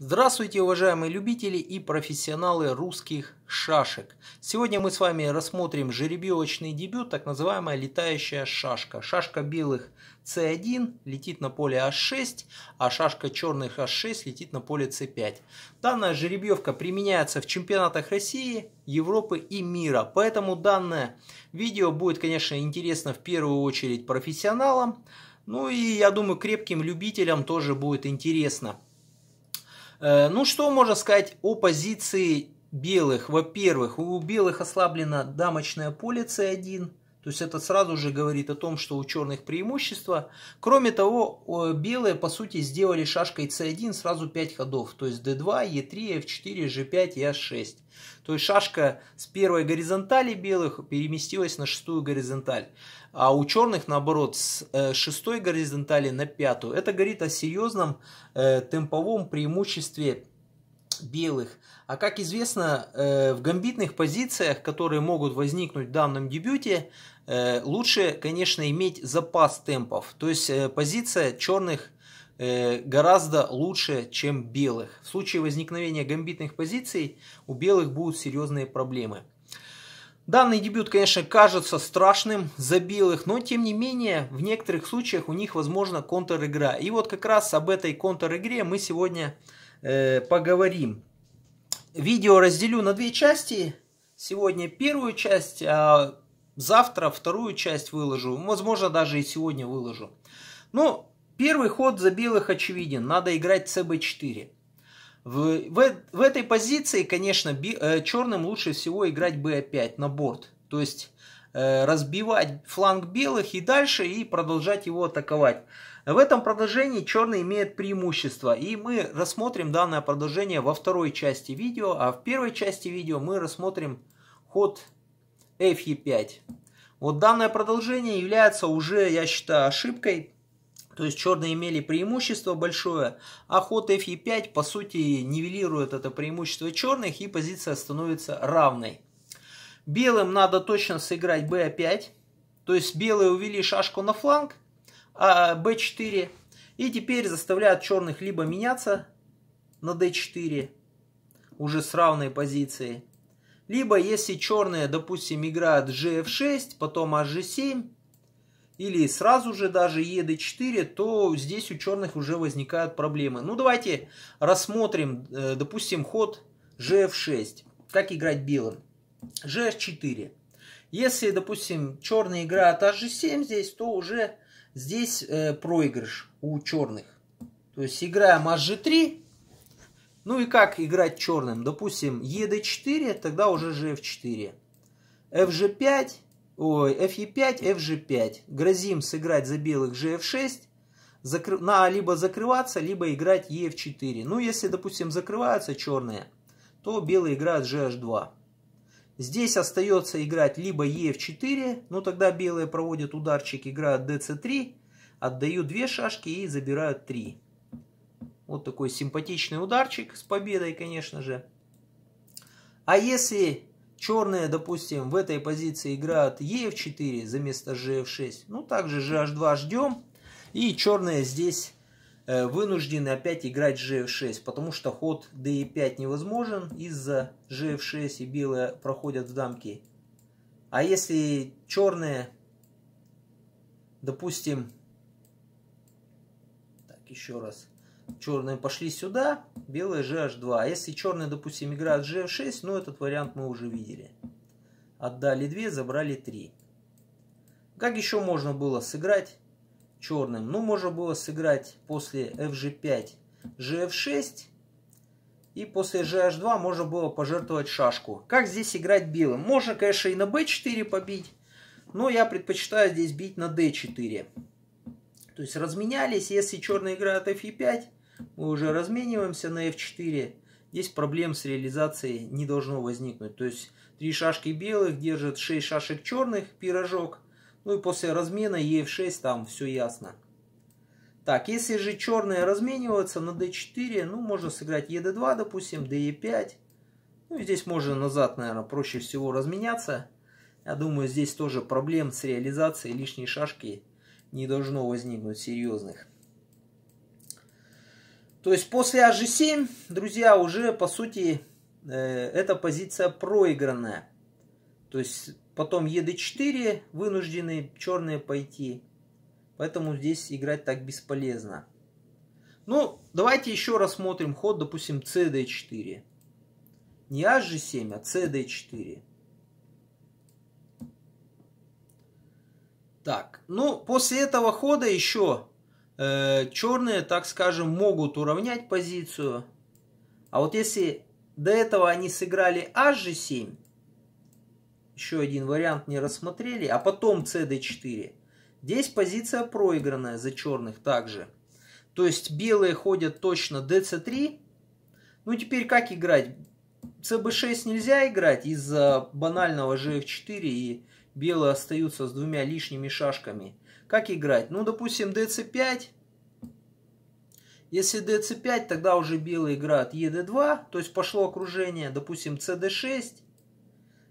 Здравствуйте, уважаемые любители и профессионалы русских шашек. Сегодня мы с вами рассмотрим жеребьевочный дебют, так называемая летающая шашка. Шашка белых c1 летит на поле h6, а шашка черных h6 летит на поле c5. Данная жеребьевка применяется в чемпионатах России, Европы и мира. Поэтому данное видео будет, конечно, интересно в первую очередь профессионалам. Ну и, я думаю, крепким любителям тоже будет интересно. Э, ну, что можно сказать о позиции белых? Во-первых, у белых ослаблено дамочное поле c1, то есть это сразу же говорит о том, что у черных преимущество. Кроме того, белые по сути сделали шашкой c1 сразу 5 ходов. То есть d2, e3, f4, g5 и h6. То есть шашка с первой горизонтали белых переместилась на шестую горизонталь. А у черных наоборот с э, шестой горизонтали на пятую. Это говорит о серьезном э, темповом преимуществе белых. А как известно, э, в гамбитных позициях, которые могут возникнуть в данном дебюте, э, лучше, конечно, иметь запас темпов. То есть э, позиция черных гораздо лучше, чем белых. В случае возникновения гамбитных позиций у белых будут серьезные проблемы. Данный дебют, конечно, кажется страшным за белых, но тем не менее в некоторых случаях у них возможна контр-игра. И вот как раз об этой контр-игре мы сегодня Э, поговорим. Видео разделю на две части. Сегодня первую часть, а завтра вторую часть выложу. Возможно, даже и сегодня выложу. Но ну, первый ход за белых очевиден. Надо играть cb4. В, в, в этой позиции, конечно, би, э, черным лучше всего играть b5 на борт. То есть э, разбивать фланг белых и дальше и продолжать его атаковать. В этом продолжении черный имеет преимущество, и мы рассмотрим данное продолжение во второй части видео, а в первой части видео мы рассмотрим ход fe5. Вот данное продолжение является уже, я считаю, ошибкой, то есть черные имели преимущество большое, а ход fe5 по сути нивелирует это преимущество черных и позиция становится равной. Белым надо точно сыграть b5, то есть белые увели шашку на фланг, а, b4. И теперь заставляют черных либо меняться на d4, уже с равной позиции. Либо если черные, допустим, играют gf6, потом hg7, а или сразу же даже ед4, то здесь у черных уже возникают проблемы. Ну давайте рассмотрим, э, допустим, ход gf6. Как играть белым? gf4. Если, допустим, черные играют hg7 а здесь, то уже Здесь э, проигрыш у черных. То есть играем hg3. Ну и как играть черным? Допустим, ед4, тогда уже gf4. fg5, ой, fe5, fg5. Грозим сыграть за белых gf6. Закры... На либо закрываться, либо играть ef4. Ну если, допустим, закрываются черные, то белые играют gh2. Здесь остается играть либо ЕФ4, но ну тогда белые проводят ударчик, играют ДЦ3, отдают две шашки и забирают 3. Вот такой симпатичный ударчик с победой, конечно же. А если черные, допустим, в этой позиции играют ЕФ4 за место ЖФ6, ну также GH2 ждем. И черные здесь Э, вынуждены опять играть gf6, потому что ход d5 невозможен из-за gf6 и белые проходят в дамки. А если черные, допустим, так еще раз, черные пошли сюда, белые gh2. А если черные, допустим, играют gf6, ну этот вариант мы уже видели. Отдали 2, забрали 3. Как еще можно было сыграть? черным. Ну, можно было сыграть после FG5 GF6. И после GH2 можно было пожертвовать шашку. Как здесь играть белым? Можно, конечно, и на B4 побить. Но я предпочитаю здесь бить на D4. То есть разменялись. Если черный играет F5, мы уже размениваемся на F4. Здесь проблем с реализацией не должно возникнуть. То есть три шашки белых держат 6 шашек черных, пирожок. Ну и после размена EF6 там все ясно. Так, если же черные размениваются на D4, ну можно сыграть ED2, допустим, де 5 Ну здесь можно назад, наверное, проще всего разменяться. Я думаю, здесь тоже проблем с реализацией лишней шашки не должно возникнуть серьезных. То есть после АЖ7, друзья, уже по сути э, эта позиция проигранная. То есть Потом е 4 вынуждены черные пойти. Поэтому здесь играть так бесполезно. Ну, давайте еще рассмотрим ход, допустим, cd4. Не hg7, а cd4. Так, ну, после этого хода еще э, черные, так скажем, могут уравнять позицию. А вот если до этого они сыграли hg7, еще один вариант не рассмотрели, а потом cd4. Здесь позиция проигранная за черных также. То есть белые ходят точно dc3. Ну теперь как играть? cb6 нельзя играть из-за банального gf4 и белые остаются с двумя лишними шашками. Как играть? Ну допустим dc5. Если dc5, тогда уже белые играют ed2, то есть пошло окружение, допустим cd6.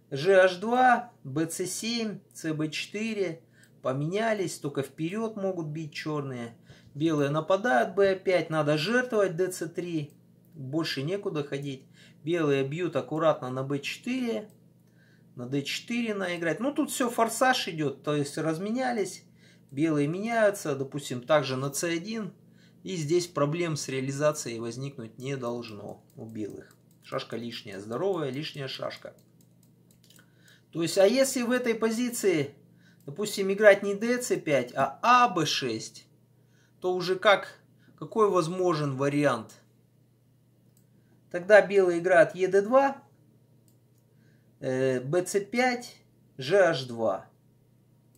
GH2, BC7, CB4 поменялись, только вперед могут бить черные. Белые нападают B5, надо жертвовать DC3, больше некуда ходить. Белые бьют аккуратно на B4, на D4 наиграть. Ну тут все, форсаж идет, то есть разменялись, белые меняются, допустим, также на C1. И здесь проблем с реализацией возникнуть не должно у белых. Шашка лишняя, здоровая лишняя шашка. То есть, а если в этой позиции, допустим, играть не dc5, а аб6, то уже как, какой возможен вариант? Тогда белые играют ед2, bc5, gh2.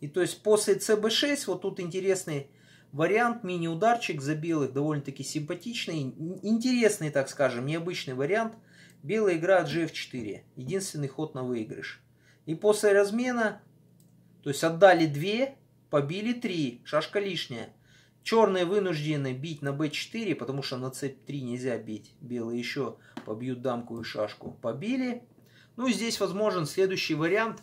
И то есть после cb6, вот тут интересный вариант, мини-ударчик за белых, довольно-таки симпатичный, интересный, так скажем, необычный вариант. Белые играют gf4, единственный ход на выигрыш. И после размена, то есть отдали 2, побили 3, шашка лишняя. Черные вынуждены бить на b4, потому что на c3 нельзя бить. Белые еще побьют дамку и шашку. Побили. Ну и здесь возможен следующий вариант.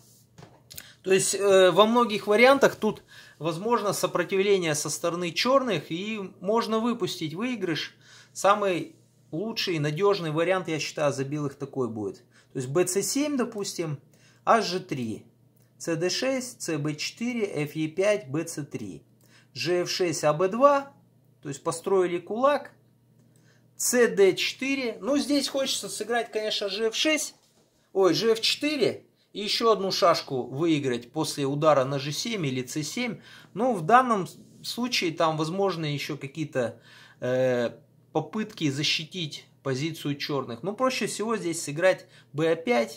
То есть э, во многих вариантах тут возможно сопротивление со стороны черных. И можно выпустить выигрыш. Самый лучший и надежный вариант, я считаю, за белых такой будет. То есть bc7, допустим. HG3, CD6, CB4, FE5, BC3, GF6, AB2, то есть построили кулак, CD4, ну здесь хочется сыграть, конечно, GF6, ой, GF4, и еще одну шашку выиграть после удара на G7 или C7, ну в данном случае там возможны еще какие-то э, попытки защитить позицию черных. но ну, проще всего здесь сыграть b5,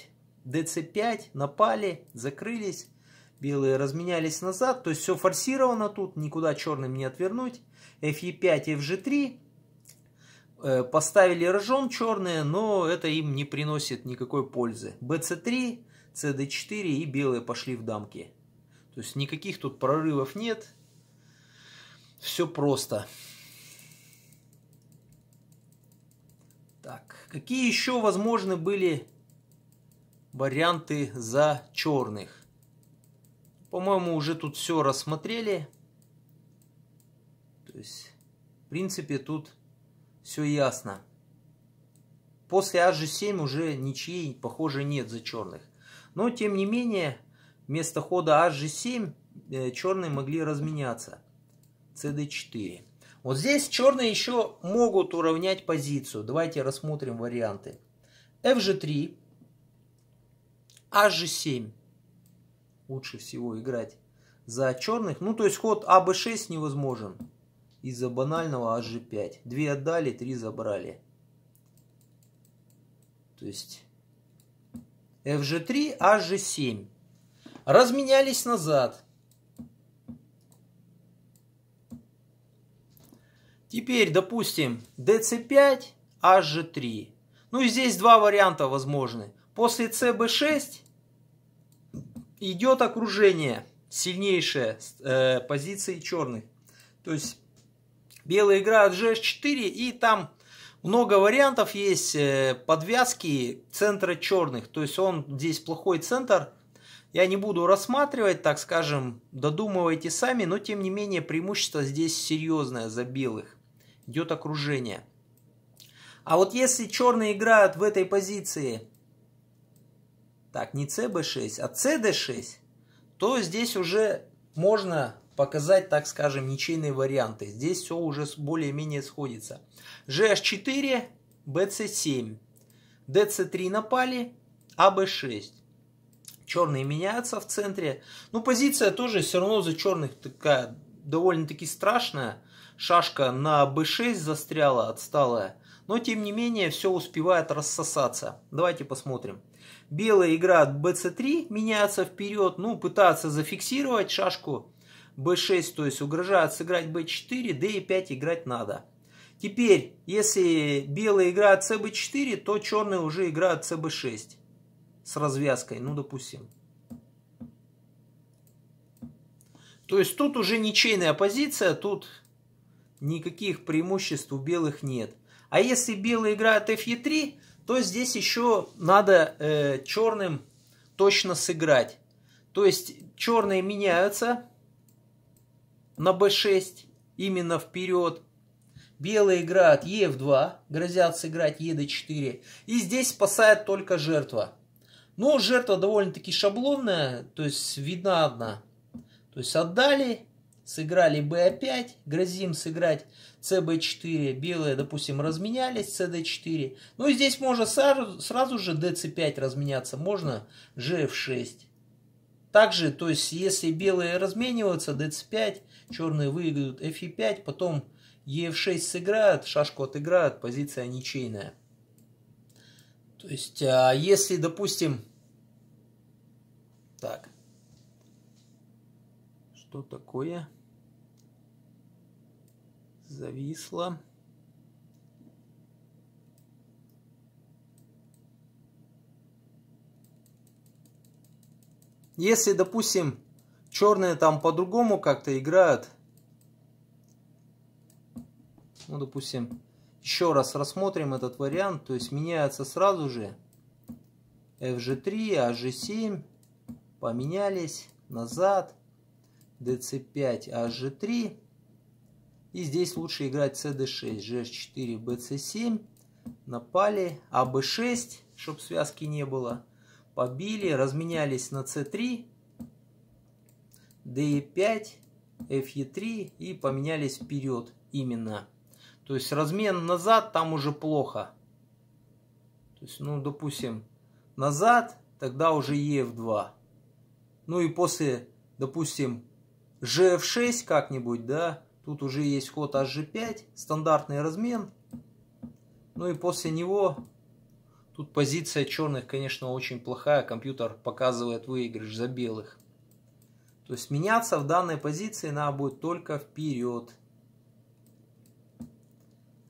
ДЦ-5, напали, закрылись. Белые разменялись назад, то есть все форсировано тут, никуда черным не отвернуть. ФЕ 5 ФЖ 3 поставили рожон черные, но это им не приносит никакой пользы. БЦ 3 CD4 и белые пошли в дамки. То есть никаких тут прорывов нет. Все просто. Так, какие еще возможны были варианты за черных. По-моему, уже тут все рассмотрели. То есть, в принципе, тут все ясно. После h 7 уже ничьей, похоже, нет за черных. Но, тем не менее, вместо хода h 7 э, черные могли разменяться. CD4. Вот здесь черные еще могут уравнять позицию. Давайте рассмотрим варианты. FG3 аж7. Лучше всего играть за черных. Ну, то есть ход АБ6 невозможен. Из-за банального АЖ5. Две отдали, три забрали. То есть FG3, HG7. Разменялись назад. Теперь, допустим, DC5, HG3. Ну и здесь два варианта возможны. После cb6 идет окружение сильнейшее э, позиции черных. То есть белые играют g 4 и там много вариантов есть э, подвязки центра черных. То есть он здесь плохой центр. Я не буду рассматривать, так скажем, додумывайте сами, но тем не менее преимущество здесь серьезное за белых. Идет окружение. А вот если черные играют в этой позиции так, не cb6, а cd6, то здесь уже можно показать, так скажем, ничейные варианты. Здесь все уже более-менее сходится. gh4, bc7, dc3 напали, аб6. Черные меняются в центре. ну позиция тоже все равно за черных такая довольно-таки страшная. Шашка на b6 застряла, отсталая. Но тем не менее все успевает рассосаться. Давайте посмотрим. Белая игра от bc3, меняться вперед, ну, пытаться зафиксировать шашку b6, то есть угрожает сыграть b4, d5 играть надо. Теперь, если белая играет cb4, то черные уже играют cb6 с развязкой, ну, допустим. То есть тут уже ничейная позиция, тут никаких преимуществ у белых нет. А если белый играет f3, e то здесь еще надо э, черным точно сыграть. То есть черные меняются на b6, именно вперед. Белые играют e в 2, грозят сыграть e до 4. И здесь спасает только жертва. ну жертва довольно-таки шаблонная, то есть видна одна. То есть отдали, сыграли b5, грозим сыграть cb4, белые, допустим, разменялись cd4. Ну и здесь можно сразу, сразу же dc5 разменяться, можно gf6. Также, то есть, если белые размениваются, dc5, черные выиграют fe5, потом ef6 сыграют, шашку отыграют, позиция ничейная. То есть, а если, допустим, так, что такое? зависла. Если, допустим, черные там по-другому как-то играют, ну, допустим, еще раз рассмотрим этот вариант, то есть меняется сразу же FG3, AG7, а поменялись, назад, DC5, AG3, и здесь лучше играть cd6, gh4, bc7. Напали, аб6, чтобы связки не было. Побили, разменялись на c3, de5, fe3 и поменялись вперед именно. То есть размен назад там уже плохо. То есть, ну, допустим, назад, тогда уже ef2. Ну и после, допустим, gf6 как-нибудь, да, Тут уже есть ход HG5, стандартный размен. Ну и после него, тут позиция черных, конечно, очень плохая. Компьютер показывает выигрыш за белых. То есть меняться в данной позиции надо будет только вперед.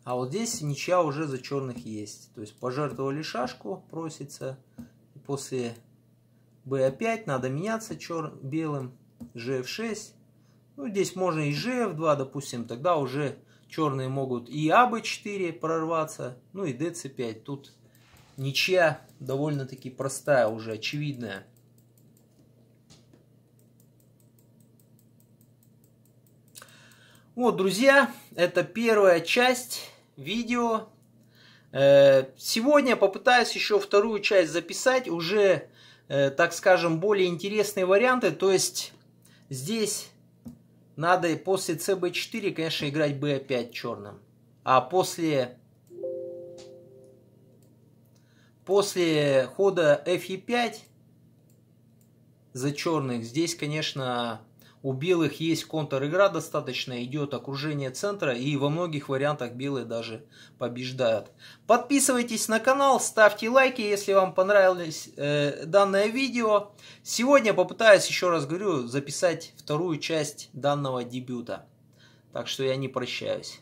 А вот здесь ничья уже за черных есть. То есть пожертвовали шашку, просится. после b5 надо меняться чер... белым. gf6. Ну, здесь можно и GF2, допустим, тогда уже черные могут и АБ4 прорваться, ну и ДЦ5. Тут ничья довольно-таки простая уже, очевидная. Вот, друзья, это первая часть видео. Э, сегодня попытаюсь еще вторую часть записать, уже, э, так скажем, более интересные варианты. То есть здесь надо после cb4, конечно, играть b5 черным. А после... После хода f5 за черных здесь, конечно, у белых есть контр-игра достаточно, идет окружение центра, и во многих вариантах белые даже побеждают. Подписывайтесь на канал, ставьте лайки, если вам понравилось э, данное видео. Сегодня попытаюсь, еще раз говорю, записать вторую часть данного дебюта. Так что я не прощаюсь.